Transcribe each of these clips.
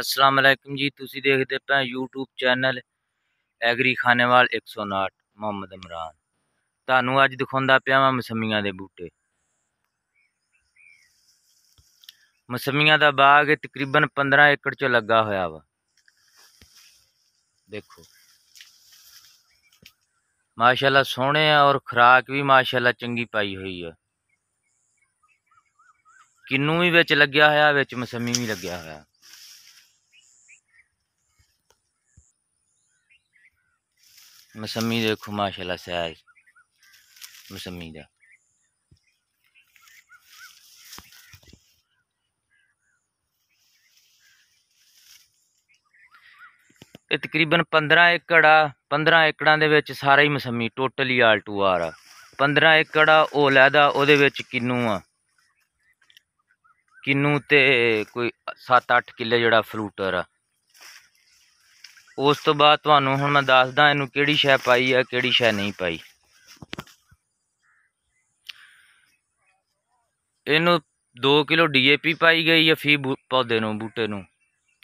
ਅਸਲਾਮ ਅਲੈਕਮ ਜੀ ਤੁਸੀਂ ਦੇਖਦੇ ਪਏ YouTube channel agri Khanewal 108 Muhammad Imran ਤੁਹਾਨੂੰ ਅੱਜ ਦਿਖਾਉਂਦਾ ਪਿਆ ਮੈਂ ਮਸਮੀਆਂ ਦੇ ਬੂਟੇ ਮਸਮੀਆਂ ਦਾ ਬਾਗ ਤਕਰੀਬਨ 15 ਏਕੜ 'ਚ ਲੱਗਾ ਹੋਇਆ ਵਾ ਦੇਖੋ ਮਾਸ਼ਾਅੱਲਾ ਸੋਹਣੇ ਆ ਔਰ ਖਰਾਕ ਵੀ ਮਾਸ਼ਾਅੱਲਾ ਚੰਗੀ ਪਾਈ ਹੋਈ ਆ ਕਿੰਨੂ ਵੀ ਵਿੱਚ ਲੱਗਿਆ ਹੋਇਆ ਵਿੱਚ ਮਸਮੀ ਵੀ ਲੱਗਿਆ ਹੋਇਆ ਮਸਮੀ ਦੇਖੋ ਮਾਸ਼ਾਅੱਲਾ ਸਾਈਜ਼ ਮਸਮੀ ਦਾ ਇਹ ਤਕਰੀਬਨ 15 ਏਕੜਾ 15 ਏਕੜਾਂ ਦੇ ਵਿੱਚ ਸਾਰਾ ਹੀ ਮਸਮੀ ਟੋਟਲੀ ਆਲ ਟੂ ਆਰ ਆ 15 ਏਕੜਾ ਉਹ ਲੈਦਾ ਉਹਦੇ ਵਿੱਚ ਕਿੰਨੂ ਆ ਕਿੰਨੂ ਤੇ ਕੋਈ 7-8 ਕਿੱਲੇ ਜਿਹੜਾ ਫਲੂਟਰ ਆ ਉਸ ਤੋਂ ਬਾਅਦ ਤੁਹਾਨੂੰ ਹੁਣ ਮੈਂ ਦੱਸਦਾ ਇਹਨੂੰ ਕਿਹੜੀ ਸ਼ੈ ਪਾਈ ਆ ਕਿਹੜੀ ਸ਼ੈ ਨਹੀਂ ਪਾਈ ਇਹਨੂੰ 2 ਕਿਲੋ ਡੀਏਪੀ ਪਾਈ ਗਈ ਆ ਫੀ ਪੌਦੇ ਨੂੰ ਬੂਟੇ ਨੂੰ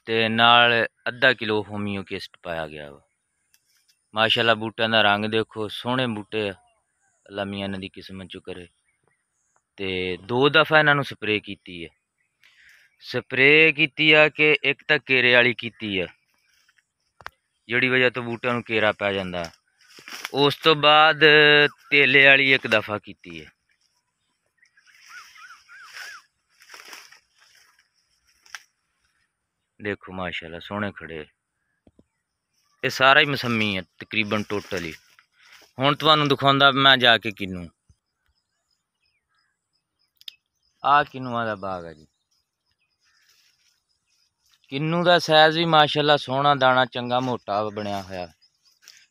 ਤੇ ਨਾਲ ਅੱਧਾ ਕਿਲੋ ਹੋਮੀਓ ਕਿਸਟ ਪਾਇਆ ਗਿਆ ਵਾ ਮਾਸ਼ਾਅੱਲਾ ਬੂਟਿਆਂ ਦਾ ਰੰਗ ਦੇਖੋ ਸੋਹਣੇ ਬੂਟੇ ਆ ਅੱਲਾ ਮੀਆਂ ਇਹਨਾਂ ਦੀ ਕਿਸਮਤ ਚ ਕਰੇ ਤੇ ਦੋ ਦਫਾ ਇਹਨਾਂ ਨੂੰ ਸਪਰੇਅ ਕੀਤੀ ਹੈ ਸਪਰੇਅ ਕੀਤੀ ਆ ਕਿ ਇੱਕ ਤਾਂ ਕੇਰੇ ਵਾਲੀ ਕੀਤੀ ਆ ਜਿਹੜੀ ਵਜ੍ਹਾ ਤੋਂ ਬੂਟਿਆਂ ਨੂੰ ਕੇਰਾ ਪੈ ਜਾਂਦਾ ਉਸ ਤੋਂ ਬਾਅਦ ਤੇਲੇ ਵਾਲੀ ਇੱਕ ਦਫਾ ਕੀਤੀ ਹੈ ਦੇਖੋ ਮਾਸ਼ਾਅੱਲਾ ਸੋਹਣੇ ਖੜੇ ਇਹ ਸਾਰਾ ਹੀ ਮਸੰਮੀ ਹੈ ਤਕਰੀਬਨ ਟੋਟਲ ਹੀ ਹੁਣ ਤੁਹਾਨੂੰ ਦਿਖਾਉਂਦਾ ਮੈਂ ਜਾ ਕੇ ਕਿਨੂੰ ਆ ਕਿਨੂਆ ਦਾ ਬਾਗ ਹੈ ਜੀ ਕਿੰਨੂ ਦਾ ਸਾਈਜ਼ ਵੀ ਮਾਸ਼ਾਅੱਲਾ ਸੋਹਣਾ ਦਾਣਾ ਚੰਗਾ ਮੋਟਾ ਬਣਿਆ ਹੋਇਆ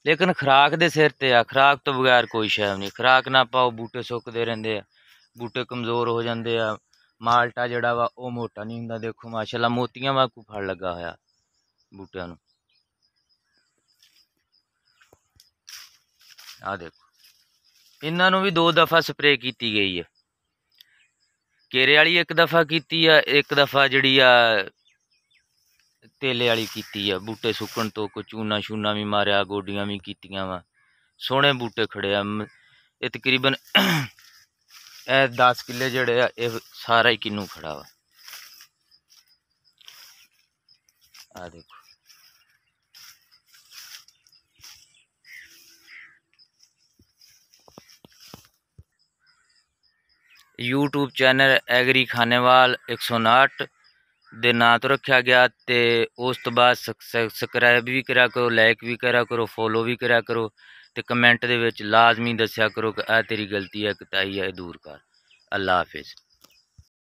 ਲੇਕਿਨ ਖਰਾਕ ਦੇ ਸਿਰ ਤੇ ਆ ਖਰਾਕ ਤੋਂ ਬਗੈਰ ਕੋਈ ਸ਼ੈ ਨਹੀਂ ਖਰਾਕ ਨਾ ਪਾਓ ਬੂਟੇ ਸੁੱਕਦੇ ਰਹਿੰਦੇ ਆ ਬੂਟੇ ਕਮਜ਼ੋਰ ਹੋ ਜਾਂਦੇ ਆ ਮਾਲਟਾ ਜਿਹੜਾ ਵਾ ਉਹ ਮੋਟਾ ਨਹੀਂ ਹੁੰਦਾ ਦੇਖੋ ਮਾਸ਼ਾਅੱਲਾ ਮੋਤੀਆਂ ਵਾਂਗੂ ਫੜ ਲੱਗਾ ਹੋਇਆ ਬੂਟਿਆਂ ਨੂੰ ਆ ਦੇਖੋ ਇਹਨਾਂ ਨੂੰ ਵੀ ਦੋ ਦਫਾ ਸਪਰੇਅ ਕੀਤੀ ਗਈ ਹੈ ਕੇਰੇ ਵਾਲੀ ਇੱਕ ਦਫਾ ਕੀਤੀ ਆ ਇੱਕ ਦਫਾ ਜਿਹੜੀ ਆ ਤੇਲੇ ਵਾਲੀ ਕੀਤੀ ਆ ਬੂਟੇ ਸੁੱਕਣ ਤੋਂ ਕੋ ਚੂਨਾ ਛੂਨਾ ਵੀ ਮਾਰਿਆ ਗੋਡੀਆਂ ਵੀ ਕੀਤੀਆਂ ਵਾ ਸੋਹਣੇ ਬੂਟੇ ਖੜੇ ਆ ਇਹ ਤਕਰੀਬਨ ਇਹ 10 ਕਿੱਲੇ ਜਿਹੜੇ ਆ ਇਹ ਸਾਰਾ ਹੀ ਕਿੰਨੂ ਖੜਾ ਵਾ ਆ ਦੇਖੋ YouTube ਚੈਨਲ ਐਗਰੀ ਖਾਨੇਵਾਲ ਦੇ ਨਾਂ ਤੋਂ ਰੱਖਿਆ ਗਿਆ ਤੇ ਉਸ ਤੋਂ ਬਾਅਦ ਸਬਸਕ੍ਰਾਈਬ ਵੀ ਕਰਿਆ ਕਰੋ ਲਾਈਕ ਵੀ ਕਰਿਆ ਕਰੋ ਫੋਲੋ ਵੀ ਕਰਿਆ ਕਰੋ ਤੇ ਕਮੈਂਟ ਦੇ ਵਿੱਚ ਲਾਜ਼ਮੀ ਦੱਸਿਆ ਕਰੋ ਕਿ ਆ ਤੇਰੀ ਗਲਤੀ ਹੈ ਕਿ ਤਾਈ ਹੈ ਦੂਰ ਕਰ ਅੱਲਾ ਹਾਫਿਜ਼